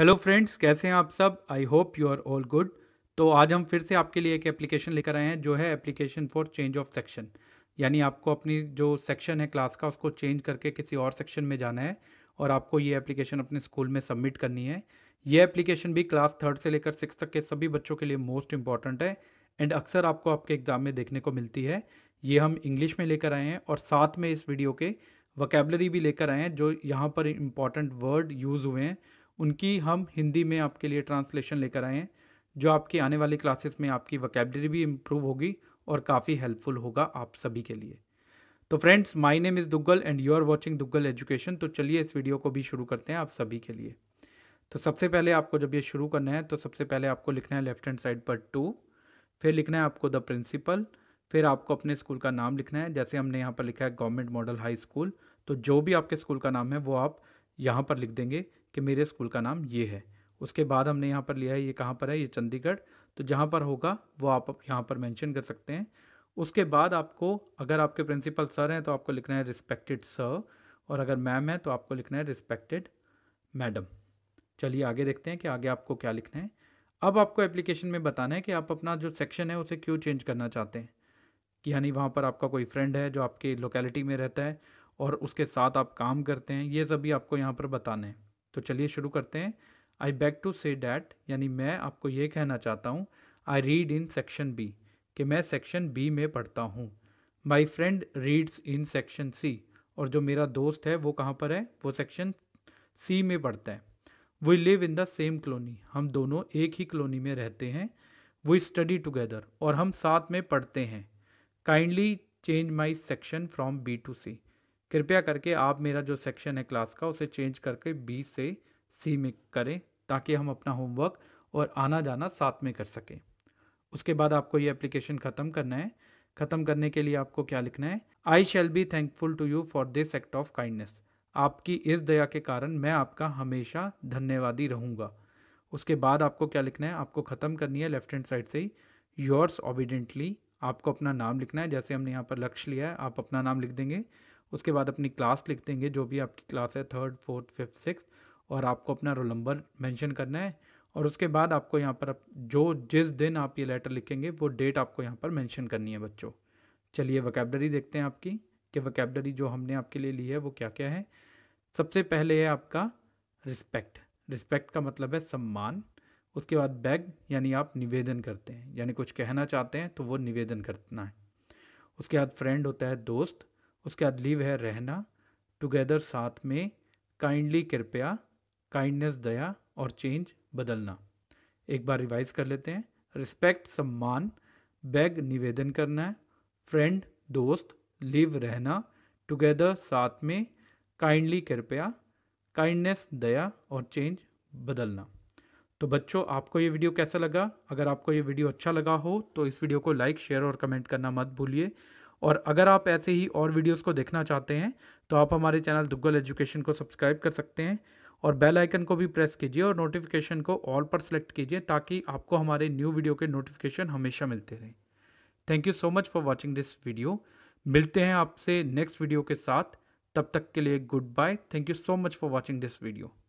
hello friends कैसे हैं आप सब I hope you are all good तो आज हम फिर से आपके लिए एक एप्लीकेशन लेकर आए हैं जो है application for change of section यानी आपको अपनी जो सेक्शन है क्लास का उसको चेंज करके किसी और सेक्शन में जाना है और आपको ये एप्लीकेशन अपने स्कूल में सबमिट करनी है ये एप्लीकेशन भी क्लास थर्ड से लेकर सिक्स तक के सभी बच्चों के लिए मोस्ट इंपॉर्टेंट है एंड अक्सर आपको आपके एग्ज़ाम में देखने को मिलती है ये हम इंग्लिश में लेकर आए हैं और साथ में इस वीडियो के वकेबलरी भी लेकर आए हैं जो यहाँ पर इम्पॉर्टेंट वर्ड यूज़ हुए हैं उनकी हम हिंदी में आपके लिए ट्रांसलेशन लेकर आए हैं जो आपकी आने वाली क्लासेस में आपकी वकेबलरी भी इम्प्रूव होगी और काफ़ी हेल्पफुल होगा आप सभी के लिए तो friends my name is Duggal and you are watching Duggal Education तो चलिए इस वीडियो को भी शुरू करते हैं आप सभी के लिए तो सबसे पहले आपको जब ये शुरू करना है तो सबसे पहले आपको लिखना है लेफ्ट हैंड साइड पर टू फिर लिखना है आपको द प्रिंसिपल फिर आपको अपने स्कूल का नाम लिखना है जैसे हमने यहाँ पर लिखा है गवर्नमेंट मॉडल हाई स्कूल तो जो भी आपके स्कूल का नाम है वो आप यहाँ पर लिख देंगे कि मेरे स्कूल का नाम ये है उसके बाद हमने यहाँ पर लिया है ये कहाँ पर है ये चंडीगढ़ तो जहाँ पर होगा वो आप यहाँ पर मेंशन कर सकते हैं उसके बाद आपको अगर आपके प्रिंसिपल सर हैं तो आपको लिखना है रिस्पेक्टेड सर और अगर मैम है तो आपको लिखना है रिस्पेक्टेड मैडम चलिए आगे देखते हैं कि आगे आपको क्या लिखना है अब आपको एप्लीकेशन में बताना है कि आप अपना जो सेक्शन है उसे क्यों चेंज करना चाहते हैं कि यानी वहाँ पर आपका कोई फ्रेंड है जो आपके लोकेलिटी में रहता है और उसके साथ आप काम करते हैं ये सभी आपको यहाँ पर बताना है तो चलिए शुरू करते हैं I back to say that यानी मैं आपको ये कहना चाहता हूँ I read in section B कि मैं सेक्शन बी में पढ़ता हूँ my friend reads in section C और जो मेरा दोस्त है वो कहाँ पर है वो सेक्शन सी में पढ़ता है we live in the same colony हम दोनों एक ही कलोनी में रहते हैं वी स्टडी टुगेदर और हम साथ में पढ़ते हैं kindly change my section from B to C कृपया करके आप मेरा जो सेक्शन है क्लास का उसे चेंज करके बी से सी में करें ताकि हम अपना होमवर्क और आना जाना साथ में कर सकें उसके बाद आपको ये एप्लीकेशन ख़त्म करना है ख़त्म करने के लिए आपको क्या लिखना है I shall be thankful to you for this act of kindness आपकी इस दया के कारण मैं आपका हमेशा धन्यवादी रहूँगा उसके बाद आपको क्या लिखना है आपको ख़त्म करनी है लेफ्ट हैंड साइड से ही योर्स ओबिडेंटली आपको अपना नाम लिखना है जैसे हमने यहाँ पर लक्ष्य लिया है आप अपना नाम लिख देंगे उसके बाद अपनी क्लास लिख देंगे जो भी आपकी क्लास है थर्ड फोर्थ फिफ्थ सिक्स और आपको अपना रोल नंबर मैंशन करना है और उसके बाद आपको यहाँ पर जो जिस दिन आप ये लेटर लिखेंगे वो डेट आपको यहाँ पर मैंशन करनी है बच्चों चलिए वकेबलरी देखते हैं आपकी कि वकेबलरी जो हमने आपके लिए ली है वो क्या क्या है सबसे पहले है आपका रिस्पेक्ट रिस्पेक्ट का मतलब है सम्मान उसके बाद बैग यानी आप निवेदन करते हैं यानी कुछ कहना चाहते हैं तो वो निवेदन करना है उसके बाद फ्रेंड होता है दोस्त उसके बाद लिव है रहना टुगेदर साथ में काइंडली कृपया काइंडनेस दया और चेंज बदलना एक बार रिवाइज कर लेते हैं रिस्पेक्ट सम्मान बैग निवेदन करना है फ्रेंड दोस्त लिव रहना टुगेदर साथ में काइंडली कृपया काइंडनेस दया और चेंज बदलना तो बच्चों आपको ये वीडियो कैसा लगा अगर आपको ये वीडियो अच्छा लगा हो तो इस वीडियो को लाइक शेयर और कमेंट करना मत भूलिए और अगर आप ऐसे ही और वीडियोस को देखना चाहते हैं तो आप हमारे चैनल दुग्गल एजुकेशन को सब्सक्राइब कर सकते हैं और बेल आइकन को भी प्रेस कीजिए और नोटिफिकेशन को ऑल पर सेलेक्ट कीजिए ताकि आपको हमारे न्यू वीडियो के नोटिफिकेशन हमेशा मिलते रहें thank you so much for watching this video मिलते हैं आपसे नेक्स्ट वीडियो के साथ तब तक के लिए goodbye thank you so much for watching this video